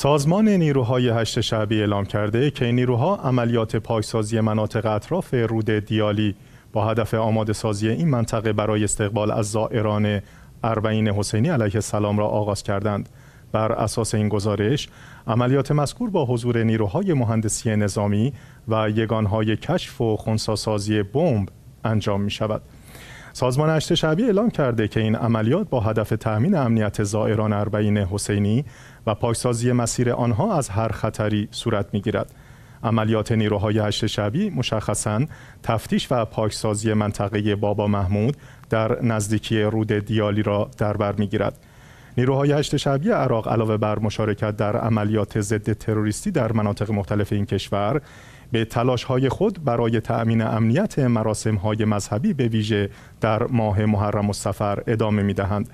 سازمان نیروهای هشت شعبی اعلام کرده که نیروها عملیات پاکسازی مناطق اطراف رود دیالی با هدف آماده سازی این منطقه برای استقبال از زائران اربعین حسینی علیه السلام را آغاز کردند بر اساس این گزارش عملیات مذکور با حضور نیروهای مهندسی نظامی و یگانهای کشف و خونساسازی بمب انجام می شود سازمان هشت شعبی اعلام کرده که این عملیات با هدف تأمین امنیت زائران اربعین حسینی و پاکسازی مسیر آنها از هر خطری صورت میگیرد. عملیات نیروهای هشت شبی مشخصا تفتیش و پاکسازی منطقه بابا محمود در نزدیکی رود دیالی را در بر میگیرد نیروهای هشت شبی عراق علاوه بر مشارکت در عملیات ضد تروریستی در مناطق مختلف این کشور به تلاش های خود برای تأمین امنیت مراسم های مذهبی به ویژه در ماه محرم و سفر ادامه می دهند.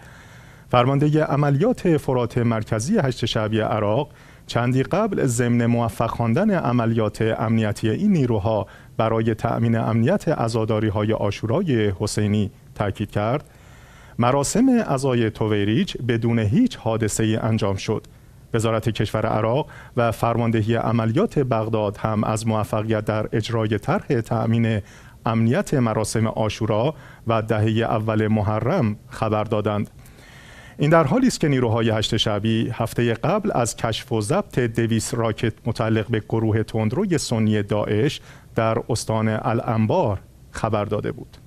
فرمانده عملیات فرات مرکزی هشت شعبی عراق چندی قبل ضمن موفق خواندن عملیات امنیتی این نیروها برای تأمین امنیت ازاداری های آشورای حسینی تاکید کرد مراسم ازای تویریج بدون هیچ حادثه ای انجام شد وزارت کشور عراق و فرماندهی عملیات بغداد هم از موفقیت در اجرای طرح تأمین امنیت مراسم آشورا و دهه اول محرم خبر دادند این در حالی است که نیروهای هشت شبی هفته قبل از کشف و ضبط دویس راکت متعلق به گروه تندروی سنی داعش در استان الانبار خبر داده بود